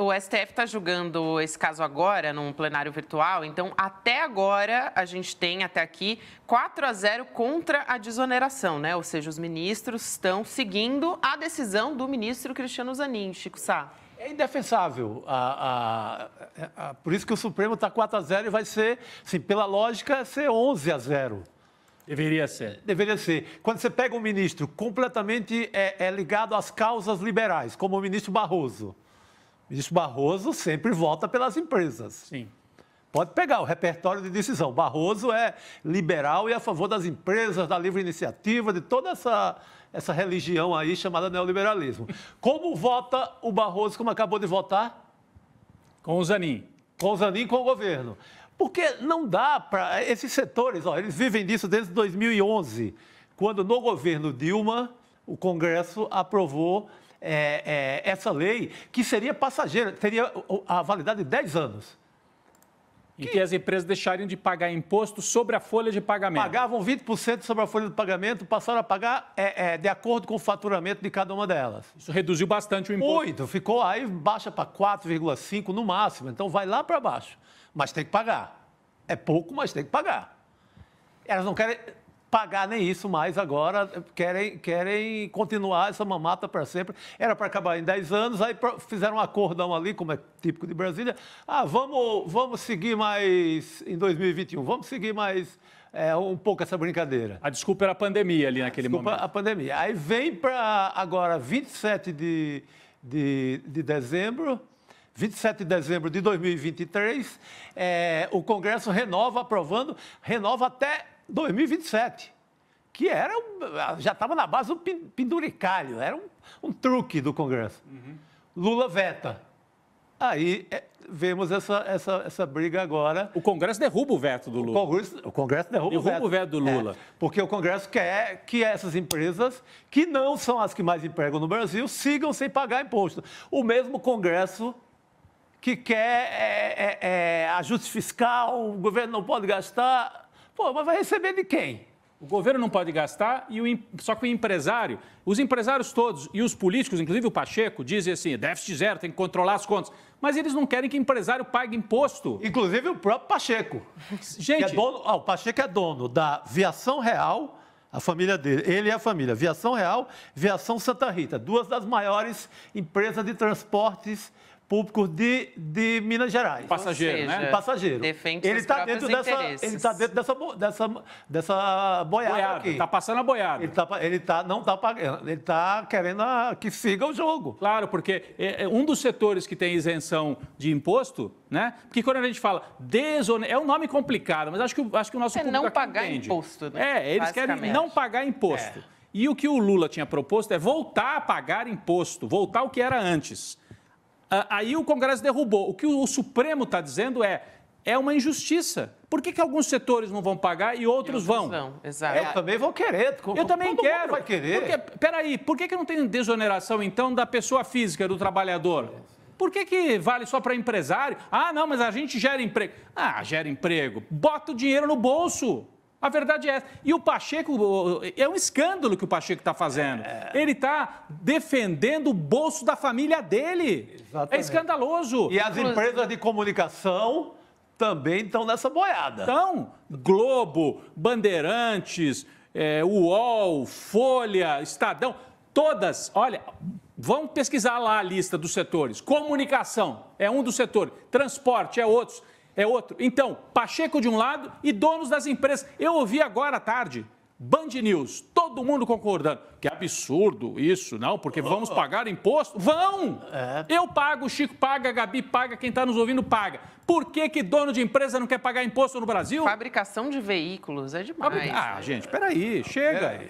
o STF está julgando esse caso agora, num plenário virtual, então até agora a gente tem, até aqui, 4 a 0 contra a desoneração, né? Ou seja, os ministros estão seguindo a decisão do ministro Cristiano Zanin, Chico Sá. É indefensável. A, a, a, por isso que o Supremo está 4 a 0 e vai ser, assim, pela lógica, ser 11 a 0. Deveria ser. Deveria ser. Quando você pega um ministro completamente é, é ligado às causas liberais, como o ministro Barroso, ministro Barroso sempre vota pelas empresas. Sim. Pode pegar o repertório de decisão. Barroso é liberal e a favor das empresas, da livre iniciativa, de toda essa, essa religião aí chamada neoliberalismo. Como vota o Barroso, como acabou de votar? Com o Zanin. Com o Zanin com o governo. Porque não dá para. Esses setores, ó, eles vivem disso desde 2011, quando no governo Dilma, o Congresso aprovou é, é, essa lei que seria passageira, teria a validade de 10 anos. E que... que as empresas deixariam de pagar imposto sobre a folha de pagamento. Pagavam 20% sobre a folha de pagamento, passaram a pagar é, é, de acordo com o faturamento de cada uma delas. Isso reduziu bastante o imposto. Muito, ficou aí, baixa para 4,5% no máximo, então vai lá para baixo. Mas tem que pagar. É pouco, mas tem que pagar. Elas não querem pagar nem isso mais agora, querem, querem continuar essa mamata para sempre. Era para acabar em 10 anos, aí fizeram um acordão ali, como é típico de Brasília. Ah, vamos, vamos seguir mais em 2021, vamos seguir mais é, um pouco essa brincadeira. A desculpa era a pandemia ali naquele desculpa, momento. A pandemia. Aí vem para agora 27 de, de, de dezembro. 27 de dezembro de 2023, é, o Congresso renova, aprovando, renova até 2027, que era já estava na base do penduricalho, era um, um truque do Congresso. Uhum. Lula veta. Aí é, vemos essa, essa, essa briga agora. O Congresso derruba o veto do Lula. O Congresso, o Congresso derruba, derruba o, veto. o veto do é, Lula. É, porque o Congresso quer que essas empresas, que não são as que mais empregam no Brasil, sigam sem pagar imposto. O mesmo Congresso que quer é, é, é ajuste fiscal, o governo não pode gastar. Pô, mas vai receber de quem? O governo não pode gastar, e o, só que o empresário, os empresários todos e os políticos, inclusive o Pacheco, dizem assim: déficit zero, tem que controlar as contas. Mas eles não querem que empresário pague imposto. Inclusive o próprio Pacheco. Gente. É dono, ó, o Pacheco é dono da Viação Real, a família dele, ele e a família. Viação Real, Viação Santa Rita, duas das maiores empresas de transportes público de, de Minas Gerais. Passageiro, né? seja, né? Passageiro. Defende ele está tá dentro dessa, ele está dentro dessa dessa dessa boiada, boiada aqui. Está passando a boiada. Ele tá, ele tá não tá pagando, ele tá querendo a, que siga o jogo. Claro, porque é, é um dos setores que tem isenção de imposto, né? Porque quando a gente fala desone... é um nome complicado, mas acho que acho que o nosso é não pagar entende. imposto. Né? É, eles querem não pagar imposto. É. E o que o Lula tinha proposto é voltar a pagar imposto, voltar o que era antes. Ah, aí o Congresso derrubou. O que o Supremo está dizendo é é uma injustiça. Por que, que alguns setores não vão pagar e outros, outros vão? Não, exato. Eu também vou querer. Eu também Todo quero. Mundo vai querer. Porque, peraí, por que, que não tem desoneração, então, da pessoa física, do trabalhador? Por que, que vale só para empresário? Ah, não, mas a gente gera emprego. Ah, gera emprego. Bota o dinheiro no bolso. A verdade é essa. E o Pacheco, é um escândalo que o Pacheco está fazendo. É... Ele está defendendo o bolso da família dele. É Exatamente. É escandaloso. E as empresas de comunicação também estão nessa boiada. Então, Globo, Bandeirantes, é, UOL, Folha, Estadão, todas, olha, vão pesquisar lá a lista dos setores. Comunicação é um dos setores, transporte é outro é outro. Então, Pacheco de um lado e donos das empresas. Eu ouvi agora à tarde. Band News, todo mundo concordando. Que absurdo isso, não? Porque vamos pagar imposto? Vão! É. Eu pago, o Chico paga, a Gabi paga, quem está nos ouvindo paga. Por que, que dono de empresa não quer pagar imposto no Brasil? Fabricação de veículos, é demais. Ah, né? gente, peraí, chega. É. aí.